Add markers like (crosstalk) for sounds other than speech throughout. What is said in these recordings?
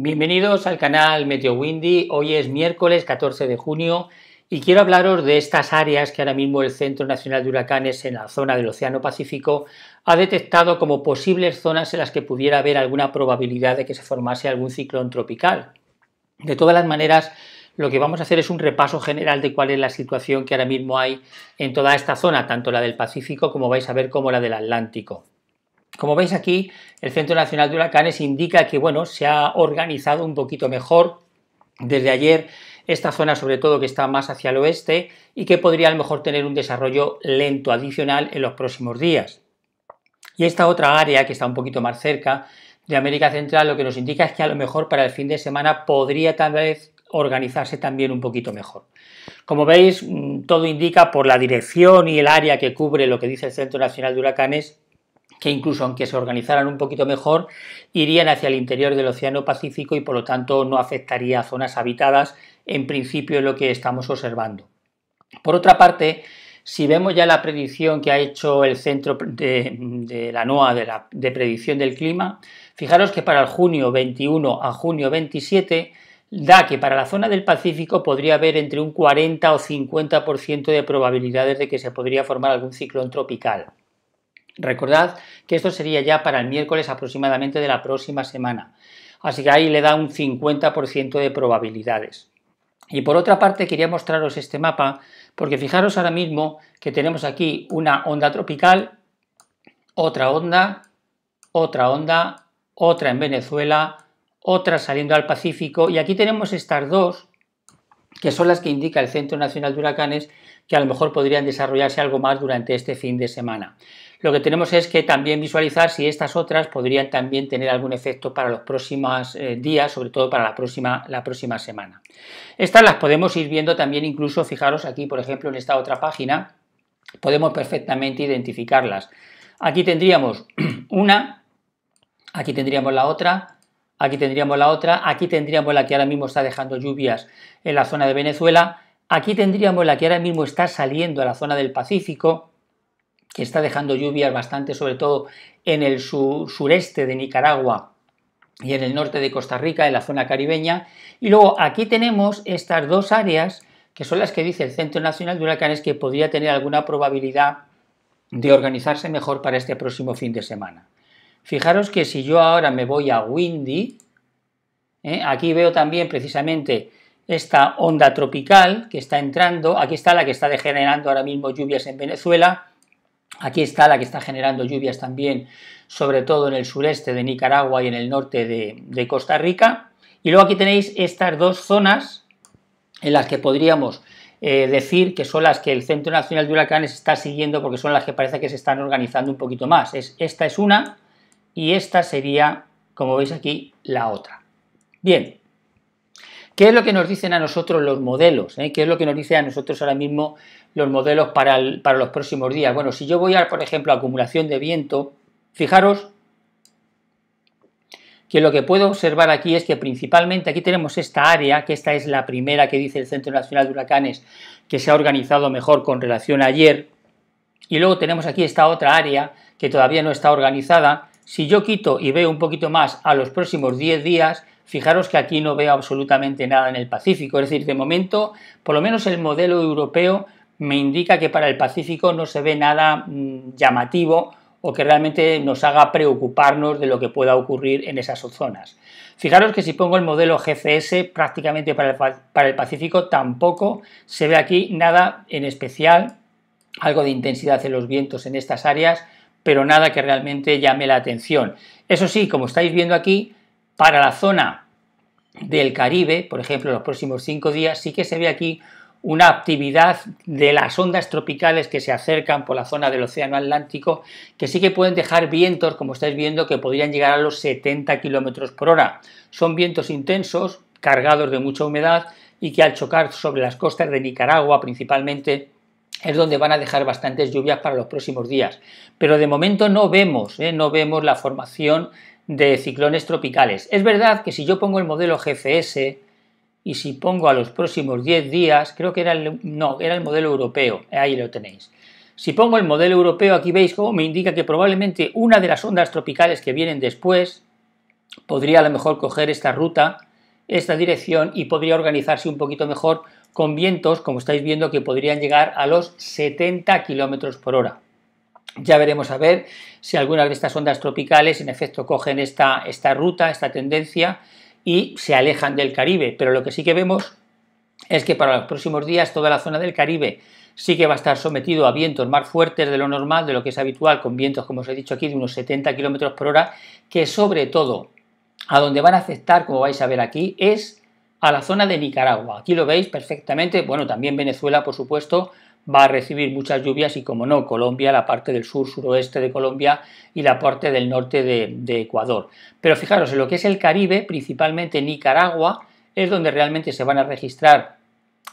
Bienvenidos al canal Meteo Windy. Hoy es miércoles 14 de junio y quiero hablaros de estas áreas que ahora mismo el Centro Nacional de Huracanes en la zona del Océano Pacífico ha detectado como posibles zonas en las que pudiera haber alguna probabilidad de que se formase algún ciclón tropical. De todas las maneras, lo que vamos a hacer es un repaso general de cuál es la situación que ahora mismo hay en toda esta zona, tanto la del Pacífico como vais a ver como la del Atlántico. Como veis aquí, el Centro Nacional de Huracanes indica que bueno, se ha organizado un poquito mejor desde ayer esta zona sobre todo que está más hacia el oeste y que podría a lo mejor tener un desarrollo lento adicional en los próximos días. Y esta otra área que está un poquito más cerca de América Central lo que nos indica es que a lo mejor para el fin de semana podría tal vez organizarse también un poquito mejor. Como veis, mm, todo indica por la dirección y el área que cubre lo que dice el Centro Nacional de Huracanes que incluso aunque se organizaran un poquito mejor, irían hacia el interior del Océano Pacífico y por lo tanto no afectaría a zonas habitadas, en principio lo que estamos observando. Por otra parte, si vemos ya la predicción que ha hecho el centro de, la NOAA de, de predicción del clima, fijaros que para el junio 21 a junio 27 da que para la zona del Pacífico podría haber entre un 40 o 50% de probabilidades de que se podría formar algún ciclón tropical. Recordad que esto sería ya para el miércoles aproximadamente de la próxima semana. Así que ahí le da un 50% de probabilidades. Y por otra parte quería mostraros este mapa porque fijaros ahora mismo que tenemos aquí una onda tropical, otra onda, otra onda, otra en Venezuela, otra saliendo al Pacífico y aquí tenemos estas dos que son las que indica el Centro Nacional de Huracanes, que a lo mejor podrían desarrollarse algo más durante este fin de semana. Lo que tenemos es que también visualizar si estas otras podrían también tener algún efecto para los próximos eh, días, sobre todo para la próxima, la próxima semana. Estas las podemos ir viendo también incluso, fijaros aquí, por ejemplo, en esta otra página, podemos perfectamente identificarlas. Aquí tendríamos (clears throat) una, aquí tendríamos la otra, aquí tendríamos la otra, aquí tendríamos la que ahora mismo está dejando lluvias en la zona de Venezuela, aquí tendríamos la que ahora mismo está saliendo a la zona del Pacífico, que está dejando lluvias bastante, sobre todo en el sureste de Nicaragua y en el norte de Costa Rica, en la zona caribeña. Y luego aquí tenemos estas dos áreas, que son las que dice el Centro Nacional de Huracanes, que podría tener alguna probabilidad de organizarse mejor para este próximo fin de semana. Fijaros que si yo ahora me voy a Windy, ¿eh? aquí veo también precisamente esta onda tropical que está entrando, aquí está la que está generando ahora mismo lluvias en Venezuela, aquí está la que está generando lluvias también, sobre todo en el sureste de Nicaragua y en el norte de, Costa Rica, y luego aquí tenéis estas dos zonas en las que podríamos eh, decir que son las que el Centro Nacional de Huracanes está siguiendo porque son las que parece que se están organizando un poquito más. esta es una, y esta sería, como veis aquí, la otra. Bien, ¿qué es lo que nos dicen a nosotros los modelos? Eh? ¿Qué es lo que nos dicen a nosotros ahora mismo los modelos para, los próximos días? Bueno, si yo voy a, por ejemplo, acumulación de viento, fijaros que lo que puedo observar aquí es que principalmente aquí tenemos esta área, que esta es la primera que dice el Centro Nacional de Huracanes, que se ha organizado mejor con relación a ayer, y luego tenemos aquí esta otra área que todavía no está organizada, si yo quito y veo un poquito más a los próximos 10 días, fijaros que aquí no veo absolutamente nada en el Pacífico. Es decir, de momento, por lo menos el modelo europeo me indica que para el Pacífico no se ve nada mm, llamativo o que realmente nos haga preocuparnos de lo que pueda ocurrir en esas zonas. Fijaros que si pongo el modelo GCS prácticamente para el, para el Pacífico tampoco se ve aquí nada en especial, algo de intensidad en los vientos en estas áreas, pero nada que realmente llame la atención. Eso sí, como estáis viendo aquí, para la zona del Caribe, por ejemplo, los próximos cinco días, sí que se ve aquí una actividad de las ondas tropicales que se acercan por la zona del Océano Atlántico, que sí que pueden dejar vientos, como estáis viendo, que podrían llegar a los 70 km por hora. Son vientos intensos, cargados de mucha humedad y que al chocar sobre las costas de Nicaragua principalmente es donde van a dejar bastantes lluvias para los próximos días. Pero de momento no vemos, ¿eh? no vemos la formación de ciclones tropicales. Es verdad que si yo pongo el modelo GFS y si pongo a los próximos 10 días, creo que era el, no, era el modelo europeo, ahí lo tenéis. Si pongo el modelo europeo, aquí veis cómo me indica que probablemente una de las ondas tropicales que vienen después podría a lo mejor coger esta ruta, esta dirección y podría organizarse un poquito mejor con vientos, como estáis viendo, que podrían llegar a los 70 kilómetros por hora. Ya veremos a ver si algunas de estas ondas tropicales en efecto cogen esta, esta ruta, esta tendencia y se alejan del Caribe. Pero lo que sí que vemos es que para los próximos días toda la zona del Caribe sí que va a estar sometido a vientos más fuertes de lo normal, de lo que es habitual, con vientos, como os he dicho aquí, de unos 70 kilómetros por hora, que sobre todo a donde van a afectar, como vais a ver aquí, es a la zona de Nicaragua. Aquí lo veis perfectamente. Bueno, también Venezuela, por supuesto, va a recibir muchas lluvias y, como no, Colombia, la parte del sur, suroeste de Colombia y la parte del norte de, Ecuador. Pero fijaros, en lo que es el Caribe, principalmente Nicaragua, es donde realmente se van a registrar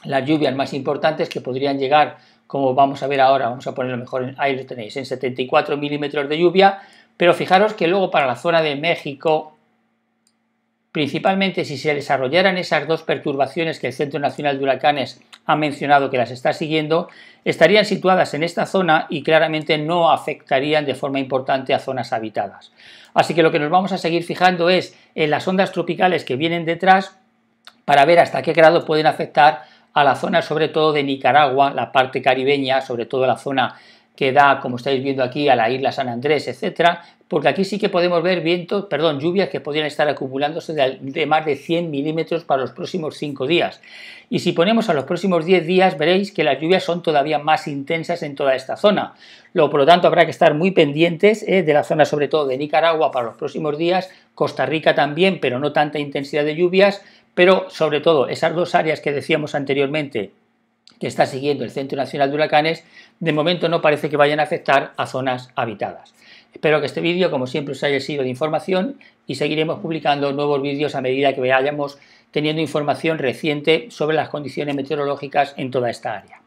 las lluvias más importantes que podrían llegar, como vamos a ver ahora, vamos a ponerlo mejor, en, ahí lo tenéis, en 74 milímetros de lluvia, pero fijaros que luego para la zona de México, principalmente si se desarrollaran esas dos perturbaciones que el Centro Nacional de Huracanes ha mencionado que las está siguiendo, estarían situadas en esta zona y claramente no afectarían de forma importante a zonas habitadas. Así que lo que nos vamos a seguir fijando es en las ondas tropicales que vienen detrás para ver hasta qué grado pueden afectar a la zona sobre todo de Nicaragua, la parte caribeña, sobre todo la zona que da, como estáis viendo aquí, a la isla San Andrés, etcétera, porque aquí sí que podemos ver vientos, perdón, lluvias que podrían estar acumulándose de, más de 100 milímetros para los próximos 5 días. Y si ponemos a los próximos 10 días, veréis que las lluvias son todavía más intensas en toda esta zona. Lo, por lo tanto, habrá que estar muy pendientes eh, de la zona, sobre todo de Nicaragua, para los próximos días, Costa Rica también, pero no tanta intensidad de lluvias, pero sobre todo esas dos áreas que decíamos anteriormente, que está siguiendo el Centro Nacional de Huracanes, de momento no parece que vayan a afectar a zonas habitadas. Espero que este vídeo, como siempre, os haya sido de información y seguiremos publicando nuevos vídeos a medida que vayamos teniendo información reciente sobre las condiciones meteorológicas en toda esta área.